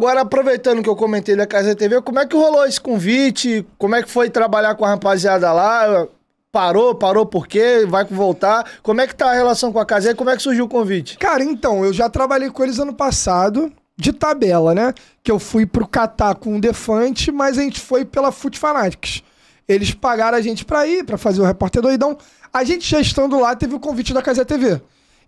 Agora, aproveitando que eu comentei da Casa TV, como é que rolou esse convite? Como é que foi trabalhar com a rapaziada lá? Parou, parou por quê? Vai voltar? Como é que tá a relação com a casa? E como é que surgiu o convite? Cara, então, eu já trabalhei com eles ano passado, de tabela, né? Que eu fui pro Catar com o Defante, mas a gente foi pela Foot Fanatics. Eles pagaram a gente pra ir, pra fazer o Repórter Doidão. A gente já estando lá, teve o convite da Casa TV.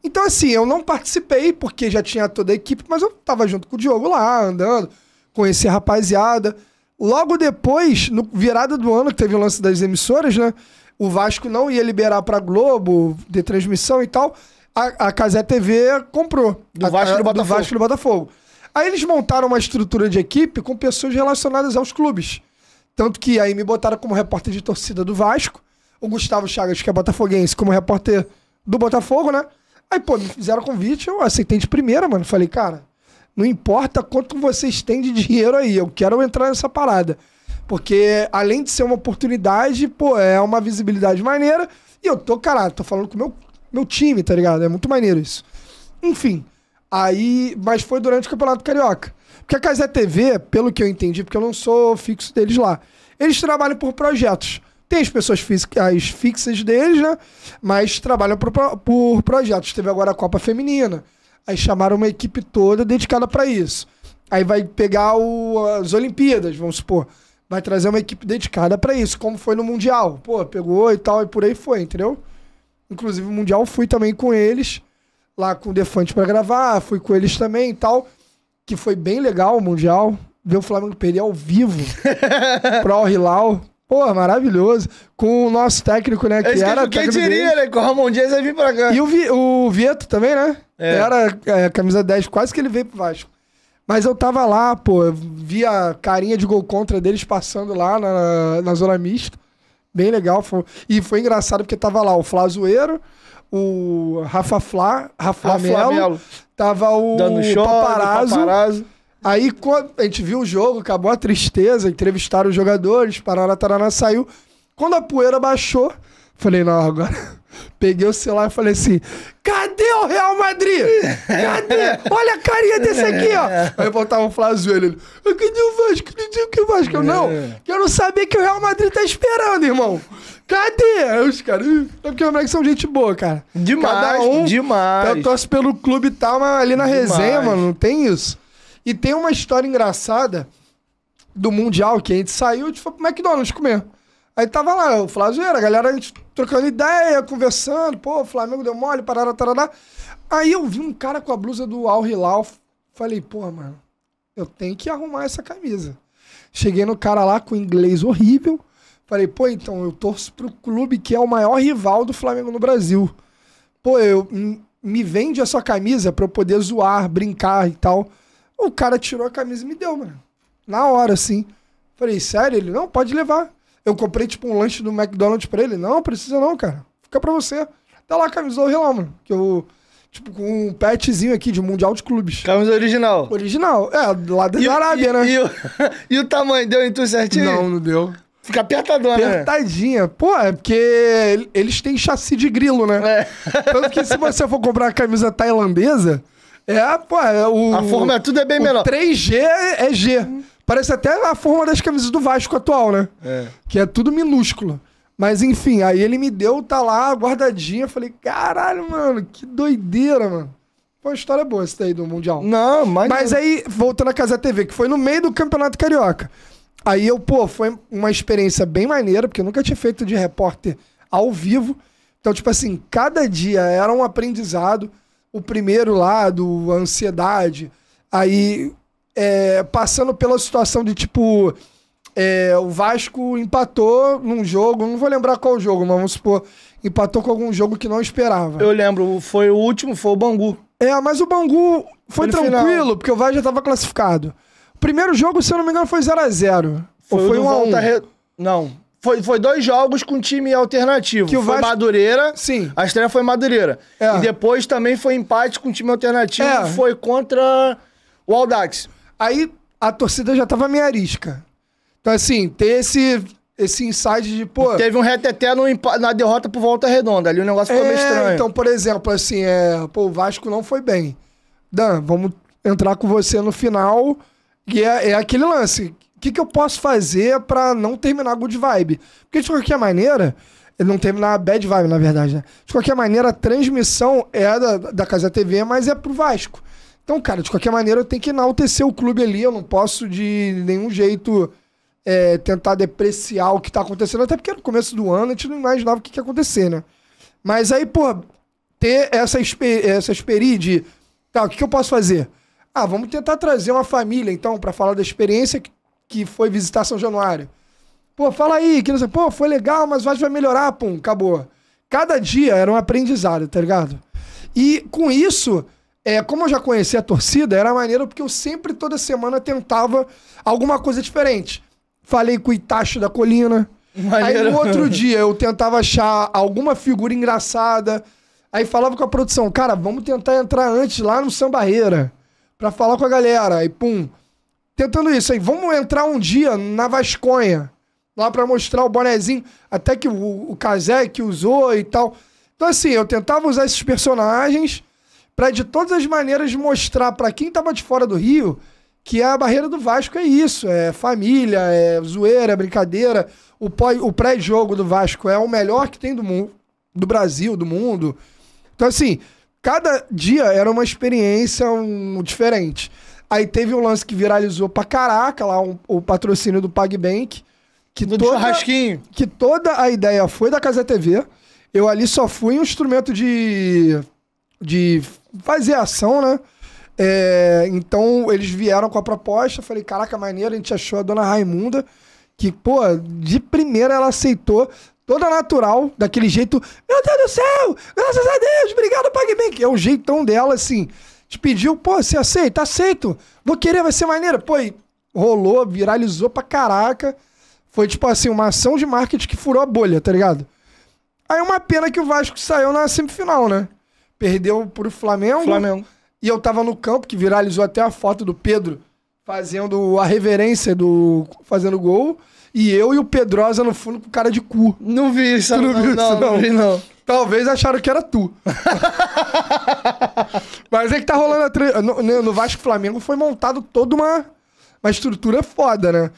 Então, assim, eu não participei porque já tinha toda a equipe, mas eu tava junto com o Diogo lá, andando, conheci a rapaziada. Logo depois, no virada do ano, que teve o lance das emissoras, né? O Vasco não ia liberar pra Globo de transmissão e tal. A, a Casé TV comprou. Do, Vasco, a, do, do Vasco do Botafogo. Aí eles montaram uma estrutura de equipe com pessoas relacionadas aos clubes. Tanto que aí me botaram como repórter de torcida do Vasco. O Gustavo Chagas, que é botafoguense, como repórter do Botafogo, né? Aí, pô, me fizeram convite, eu aceitei de primeira, mano. Falei, cara, não importa quanto vocês têm de dinheiro aí, eu quero entrar nessa parada. Porque além de ser uma oportunidade, pô, é uma visibilidade maneira. E eu tô, caralho, tô falando com o meu, meu time, tá ligado? É muito maneiro isso. Enfim, aí. Mas foi durante o Campeonato Carioca. Porque a KZTV, TV, pelo que eu entendi, porque eu não sou fixo deles lá, eles trabalham por projetos. Tem as pessoas físicas, fixas deles, né? Mas trabalham por, por projetos. Teve agora a Copa Feminina. Aí chamaram uma equipe toda dedicada para isso. Aí vai pegar o, as Olimpíadas, vamos supor. Vai trazer uma equipe dedicada para isso, como foi no Mundial. Pô, pegou e tal, e por aí foi, entendeu? Inclusive, o Mundial fui também com eles, lá com o Defante para gravar, fui com eles também e tal. Que foi bem legal o Mundial. Ver o Flamengo perder ao vivo pro Al Hilal. Pô, maravilhoso. Com o nosso técnico, né? Que, era. Quem diria, dele. né? Com o Ramon Dias ia vir pra cá. E o, Vi, o Vieto também, né? É. Era é, camisa 10, quase que ele veio pro Vasco. Mas eu tava lá, pô, vi a carinha de gol contra deles passando lá na, na zona mista. Bem legal. Foi... e foi engraçado porque tava lá o Flazoeiro, o Rafa Flá, Rafa, Rafa Melo, tava o Dando show, Paparazzo, Paparazzo, Aí a gente viu o jogo, acabou a tristeza, entrevistaram os jogadores, Paraná Taraná saiu. Quando a poeira baixou, falei, não, agora. Peguei o celular e falei assim: cadê o Real Madrid? Cadê? Olha a carinha desse aqui, ó. Aí botava o Flávio Ele, cadê o Vasco? Cadê o que o Vasco? Eu não, é. que eu não sabia que o Real Madrid tá esperando, irmão. Cadê? Aí os caras. É porque os moleques são gente boa, cara. Demais, Cada um, demais. Eu tá, torço pelo clube e tal, mas ali na demais. resenha, mano, não tem isso. E tem uma história engraçada do Mundial que a gente saiu e foi pro McDonald's comer. Aí tava lá o Flávio, a galera a gente trocando ideia, conversando, pô, Flamengo deu mole, parará, tarará. Aí eu vi um cara com a blusa do Al Hilal, falei, pô, mano, eu tenho que arrumar essa camisa. Cheguei no cara lá com inglês horrível, falei, pô, então eu torço pro clube que é o maior rival do Flamengo no Brasil. Pô, eu me vende a sua camisa pra eu poder zoar, brincar e tal. O cara tirou a camisa e me deu, mano. Na hora, assim. Falei, sério? Ele, não, pode levar. Eu comprei, tipo, um lanche do McDonald's pra ele. Não, precisa não, cara. Fica pra você. Tá lá a camisa do Hilal, mano. Que eu, tipo, com um petzinho aqui de Mundial de Clubes. Camisa original. Original. É, lá da e, Arábia, e, né? E o, e o tamanho? Deu em tudo certinho? Não, não deu. Fica apertadona, né? Apertadinha. Pô, é porque eles têm chassi de grilo, né? É. Tanto que se você for comprar a camisa tailandesa, é, pô, é o. A forma tudo é bem o 3G é G. Hum. Parece até a forma das camisas do Vasco atual, né? É. Que é tudo minúsculo. Mas enfim, aí ele me deu, tá lá, guardadinha. Falei, caralho, mano, que doideira, mano. Foi uma história é boa essa daí do Mundial. Não, mas. Mas aí, voltando à Casa TV, que foi no meio do Campeonato Carioca. Aí eu, pô, foi uma experiência bem maneira, porque eu nunca tinha feito de repórter ao vivo. Então, tipo assim, cada dia era um aprendizado o primeiro lado, a ansiedade. Aí, é, passando pela situação de tipo. É, o Vasco empatou num jogo, não vou lembrar qual jogo, mas vamos supor, empatou com algum jogo que não esperava. Eu lembro, foi o último, foi o Bangu. É, mas o Bangu foi, foi tranquilo, final. porque o Vasco já estava classificado. primeiro jogo, se eu não me engano, foi 0x0. Foi, ou foi 1x1. Re... Não, foi, foi dois jogos com time alternativo. Que o Vasco... foi Madureira. Sim. A estreia foi Madureira. É. E depois também foi empate com time alternativo. É. Foi contra o Aldax. Aí a torcida já tava meio arisca. Então, assim, ter esse, esse insight de, pô. Teve um reteté no, na derrota por volta redonda. Ali o negócio ficou é, meio estranho. Então, por exemplo, assim, é, pô, o Vasco não foi bem. Dan, vamos entrar com você no final. E é, é aquele lance que, que eu posso fazer para não terminar a good vibe? Porque de qualquer maneira, não terminar a bad vibe, na verdade, né? De qualquer maneira, a transmissão é da, da Casa TV, mas é pro Vasco. Então, cara, de qualquer maneira, eu tenho que enaltecer o clube ali, eu não posso de nenhum jeito é, tentar depreciar o que tá acontecendo, até porque no começo do ano a gente não imaginava o que, que ia acontecer, né? Mas aí, pô, ter essa, essa experiência de, tá, o que, que eu posso fazer? Ah, vamos tentar trazer uma família, então, para falar da experiência que que foi visitar São Januário. Pô, fala aí, que não sei. Pô, foi legal, mas vai melhorar, pum, acabou. Cada dia era um aprendizado, tá ligado? E com isso, é, como eu já conhecia a torcida, era maneiro porque eu sempre, toda semana, tentava alguma coisa diferente. Falei com o Itacho da Colina. Maneiro. Aí no outro dia eu tentava achar alguma figura engraçada. Aí falava com a produção, cara, vamos tentar entrar antes lá no Sambarreira. Pra falar com a galera. Aí, pum tentando isso aí. Vamos entrar um dia na Vasconha, lá para mostrar o bonezinho, até que o, o Kazé que usou e tal. Então, assim, eu tentava usar esses personagens para de todas as maneiras mostrar para quem tava de fora do Rio que é a barreira do Vasco é isso, é família, é zoeira, é brincadeira. O, pós, o pré-jogo do Vasco é o melhor que tem do mundo, do Brasil, do mundo. Então assim, cada dia era uma experiência um, diferente. Aí teve um lance que viralizou pra caraca lá, um, o patrocínio do PagBank. Que do toda, churrasquinho. Que toda a ideia foi da Casa TV. Eu ali só fui um instrumento de. de fazer ação, né? É, então eles vieram com a proposta. Falei, caraca, maneiro, a gente achou a dona Raimunda. Que, pô, de primeira ela aceitou toda natural, daquele jeito, meu Deus do céu, graças a Deus, obrigado, PagBank. É o jeitão dela, assim te pediu, pô, você aceita? Aceito. Vou querer, vai ser maneiro. Pô, e rolou, viralizou pra caraca. Foi tipo assim, uma ação de marketing que furou a bolha, tá ligado? Aí uma pena que o Vasco saiu na semifinal, né? Perdeu pro Flamengo. Flamengo. E eu tava no campo, que viralizou até a foto do Pedro fazendo a reverência do. fazendo gol. E eu e o Pedrosa no fundo com cara de cu. Não vi isso, tu não, não, vi isso, não. não vi, não. Talvez acharam que era tu. Mas é que tá rolando. Tre... No, no Vasco Flamengo foi montado toda uma, uma estrutura foda, né?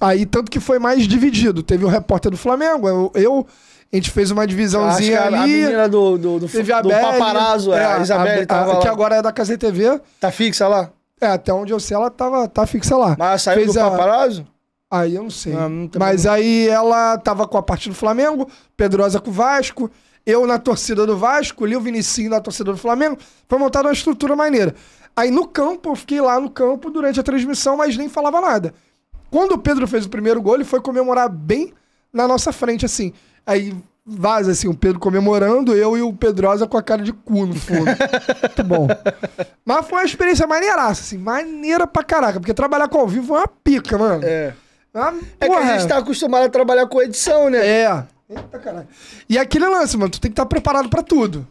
Aí, tanto que foi mais dividido. Teve o um repórter do Flamengo, eu, eu a gente fez uma divisãozinha ali. A menina do, do, do, teve a do paparazzo, é, é a Isabelle, a, a, que agora é da Casa TV. Tá fixa lá? É, até onde eu sei, ela tava, tá fixa lá. Mas saiu fez do a... paparazzo? Aí eu não sei. Ah, não Mas aí ela tava com a parte do Flamengo, Pedrosa com o Vasco eu na torcida do Vasco, li o Vinicinho na torcida do Flamengo, foi montada uma estrutura maneira. Aí no campo, eu fiquei lá no campo durante a transmissão, mas nem falava nada. Quando o Pedro fez o primeiro gol, ele foi comemorar bem na nossa frente, assim. Aí vaza, assim, o Pedro comemorando, eu e o Pedrosa com a cara de cu no fundo. Muito bom. Mas foi uma experiência maneiraça, assim, maneira pra caraca, porque trabalhar com ao vivo é uma pica, mano. É. Ah, é que a gente tá acostumado a trabalhar com edição, né? É. Eita caralho. E aquele lance, mano, tu tem que estar tá preparado pra tudo.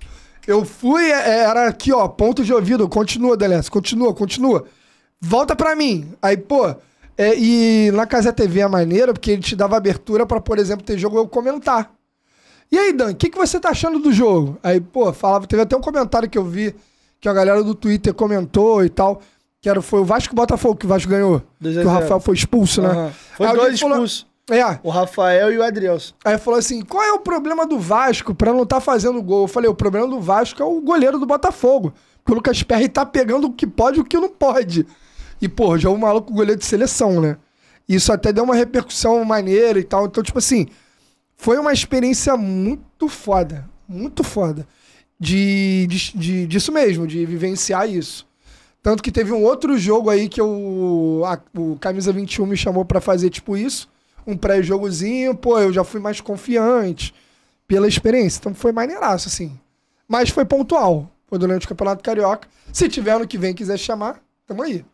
Eu fui, é, é, era aqui, ó, ponto de ouvido, continua, Delessa, continua, continua. Volta pra mim. Aí, pô, é, e na Casa TV é maneira, porque ele te dava abertura pra, por exemplo, ter jogo eu comentar. E aí, Dan, o que, que você tá achando do jogo? Aí, pô, falava, teve até um comentário que eu vi, que a galera do Twitter comentou e tal. Que era, foi o Vasco Botafogo que o Vasco ganhou. que o Rafael foi expulso, né? Uhum. Foi aí dois expulsos. É. O Rafael e o Adrielson. Aí falou assim: qual é o problema do Vasco pra não tá fazendo gol? Eu falei: o problema do Vasco é o goleiro do Botafogo. Porque o Lucas Perry tá pegando o que pode e o que não pode. E, pô, já é um maluco goleiro de seleção, né? Isso até deu uma repercussão maneira e tal. Então, tipo assim, foi uma experiência muito foda. Muito foda. De, de, de disso mesmo, de vivenciar isso. Tanto que teve um outro jogo aí que eu, a, o Camisa 21 me chamou para fazer tipo isso um pré-jogozinho, pô, eu já fui mais confiante pela experiência. Então foi maneiraço, assim. Mas foi pontual. Foi durante o Campeonato Carioca. Se tiver ano que vem quiser chamar, tamo aí.